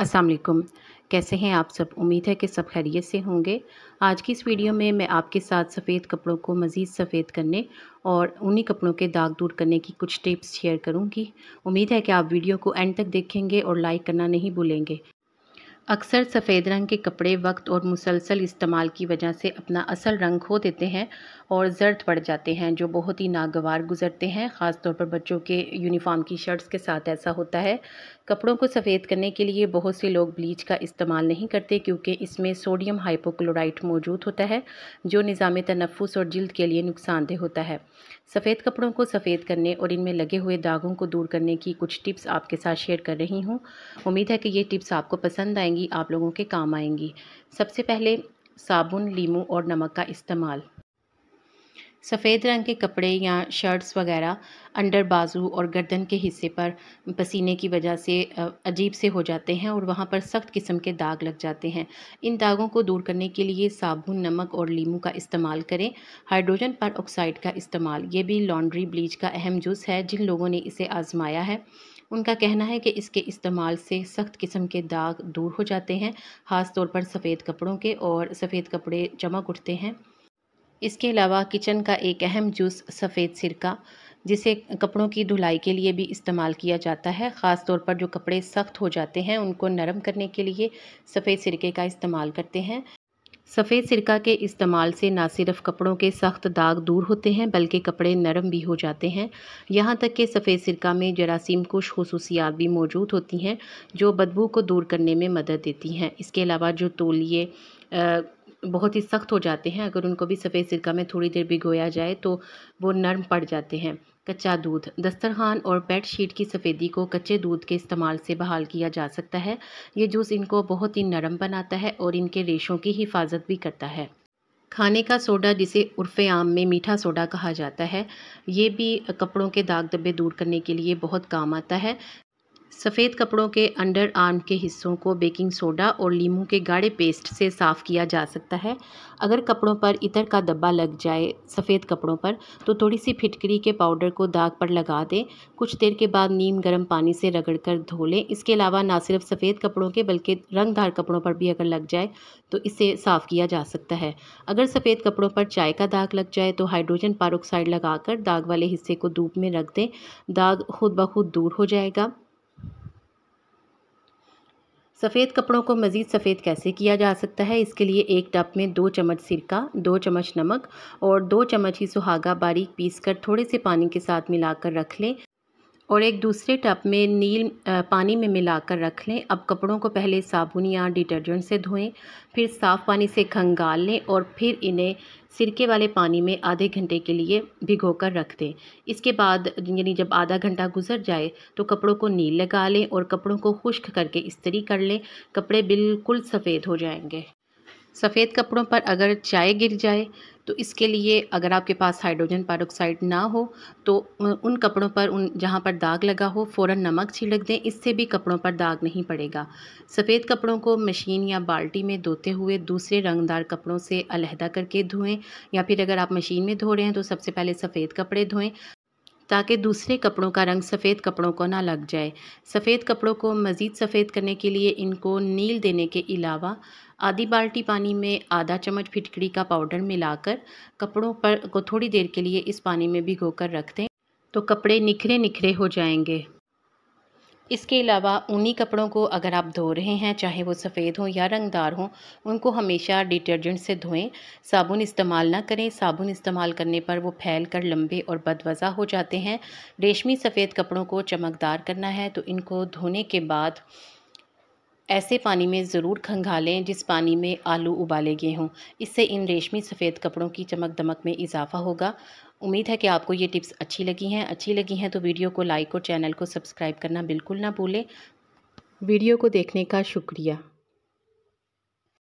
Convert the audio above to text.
असलकुम कैसे हैं आप सब उम्मीद है कि सब खैरियत से होंगे आज की इस वीडियो में मैं आपके साथ सफ़ेद कपड़ों को मज़ीद सफ़ेद करने और उन्हीं कपड़ों के दाग दूर करने की कुछ टिप्स शेयर करूंगी उम्मीद है कि आप वीडियो को एंड तक देखेंगे और लाइक करना नहीं भूलेंगे अक्सर सफ़ेद रंग के कपड़े वक्त और मुसलसल इस्तेमाल की वजह से अपना असल रंग खो देते हैं और जर्द पड़ जाते हैं जो बहुत ही नागवार गुजरते हैं ख़ासतौर पर बच्चों के यूनिफॉर्म की शर्ट्स के साथ ऐसा होता है कपड़ों को सफ़ेद करने के लिए बहुत से लोग ब्लीच का इस्तेमाल नहीं करते क्योंकि इसमें सोडियम हाइपोक्लोराइट मौजूद होता है जो निज़ाम तनफुस और जल्द के लिए नुकसानदेह होता है सफ़ेद कपड़ों को सफ़ेद करने और इनमें लगे हुए दागों को दूर करने की कुछ टिप्स आपके साथ शेयर कर रही हूँ उम्मीद है कि ये टिप्स आपको पसंद आएंगी आप लोगों के काम आएंगी सबसे पहले साबुन लीमू और नमक का इस्तेमाल सफ़ेद रंग के कपड़े या शर्ट्स वगैरह अंडर बाजू और गर्दन के हिस्से पर पसीने की वजह से अजीब से हो जाते हैं और वहाँ पर सख्त किस्म के दाग लग जाते हैं इन दागों को दूर करने के लिए साबुन नमक और लीमू का इस्तेमाल करें हाइड्रोजन पर ऑक्साइड का इस्तेमाल ये भी लॉन्ड्री ब्लीच का अहम जुज़ है जिन लोगों ने इसे आजमाया है उनका कहना है कि इसके इस्तेमाल से सख्त किस्म के दाग दूर हो जाते हैं ख़ास तौर पर सफ़ेद कपड़ों के और सफ़ेद कपड़े चमक उठते हैं इसके अलावा किचन का एक अहम जूस सफ़ेद सिरका जिसे कपड़ों की धुलाई के लिए भी इस्तेमाल किया जाता है ख़ास तौर पर जो कपड़े सख्त हो जाते हैं उनको नरम करने के लिए सफ़ेद सिरके का इस्तेमाल करते हैं सफ़ेद सिरका के इस्तेमाल से ना सिर्फ कपड़ों के सख्त दाग दूर होते हैं बल्कि कपड़े नरम भी हो जाते हैं यहाँ तक कि सफ़ेद सिरका में जरासीम कुछ खसूसियात भी मौजूद होती हैं जो बदबू को दूर करने में मदद देती हैं इसके अलावा जो तोलिए बहुत ही सख्त हो जाते हैं अगर उनको भी सफ़ेद सिरका में थोड़ी देर भिगोया जाए तो वो नरम पड़ जाते हैं कच्चा दूध दस्तरखान और बेड शीट की सफ़ेदी को कच्चे दूध के इस्तेमाल से बहाल किया जा सकता है ये जूस इनको बहुत ही नरम बनाता है और इनके रेशों की हिफाजत भी करता है खाने का सोडा जिसे उर्फ़ आम में मीठा सोडा कहा जाता है ये भी कपड़ों के दाग धब्बे दूर करने के लिए बहुत काम आता है सफ़ेद कपड़ों के अंडर आर्म के हिस्सों को बेकिंग सोडा और लीमू के गाढ़े पेस्ट से साफ़ किया जा सकता है अगर कपड़ों पर इतर का दब्बा लग जाए सफ़ेद कपड़ों पर तो थोड़ी सी फिटकरी के पाउडर को दाग पर लगा दें कुछ देर के बाद नीम गर्म पानी से रगड़कर धो लें इसके अलावा ना सिर्फ सफ़ेद कपड़ों के बल्कि रंगदार कपड़ों पर भी अगर लग जाए तो इसे साफ़ किया जा सकता है अगर सफ़ेद कपड़ों पर चाय का दाग लग जाए तो हाइड्रोजन पारोक्साइड लगाकर दाग वाले हिस्से को धूप में रख दें दाग खुद ब खुद दूर हो जाएगा सफ़ेद कपड़ों को मज़ीद सफ़ेद कैसे किया जा सकता है इसके लिए एक टप में दो चम्मच सिरका दो चम्मच नमक और दो चम्मच ही सुहागा बारीक पीस कर थोड़े से पानी के साथ मिलाकर रख लें और एक दूसरे टप में नील पानी में मिलाकर रख लें अब कपड़ों को पहले साबुन या डिटर्जेंट से धोएं फिर साफ़ पानी से खंगाल लें और फिर इन्हें सिरके वाले पानी में आधे घंटे के लिए भिगो कर रख दें इसके बाद यानी जब आधा घंटा गुजर जाए तो कपड़ों को नील लगा लें और कपड़ों को खुश्क करके इस्तरी कर लें कपड़े बिल्कुल सफ़ेद हो जाएंगे सफ़ेद कपड़ों पर अगर चाय गिर जाए तो इसके लिए अगर आपके पास हाइड्रोजन पारोक्साइड ना हो तो उन कपड़ों पर उन जहाँ पर दाग लगा हो फ़ौर नमक छिड़क दें इससे भी कपड़ों पर दाग नहीं पड़ेगा सफ़ेद कपड़ों को मशीन या बाल्टी में धोते हुए दूसरे रंगदार कपड़ों से अलहदा करके धोएं या फिर अगर आप मशीन में धो रहे हैं तो सबसे पहले सफ़ेद कपड़े धोएं ताकि दूसरे कपड़ों का रंग सफ़ेद कपड़ों को ना लग जाए सफ़ेद कपड़ों को मज़ीद सफ़ेद करने के लिए इनको नील देने के अलावा आधी बाल्टी पानी में आधा चम्मच फिटकड़ी का पाउडर मिलाकर कपड़ों पर को थोड़ी देर के लिए इस पानी में भिगो कर रख दें तो कपड़े निखरे निखरे हो जाएंगे इसके अलावा ऊनी कपड़ों को अगर आप धो रहे हैं चाहे वो सफ़ेद हों या रंगदार हों उनको हमेशा डिटर्जेंट से धोएं साबुन इस्तेमाल ना करें साबुन इस्तेमाल करने पर वो फैल कर लंबे और बदवज़ा हो जाते हैं रेशमी सफ़ेद कपड़ों को चमकदार करना है तो इनको धोने के बाद ऐसे पानी में ज़रूर खंगालें जिस पानी में आलू उबाले गए हों इससे इन रेशमी सफ़ेद कपड़ों की चमक दमक में इजाफ़ा होगा उम्मीद है कि आपको ये टिप्स अच्छी लगी हैं अच्छी लगी हैं तो वीडियो को लाइक और चैनल को सब्सक्राइब करना बिल्कुल ना भूलें वीडियो को देखने का शुक्रिया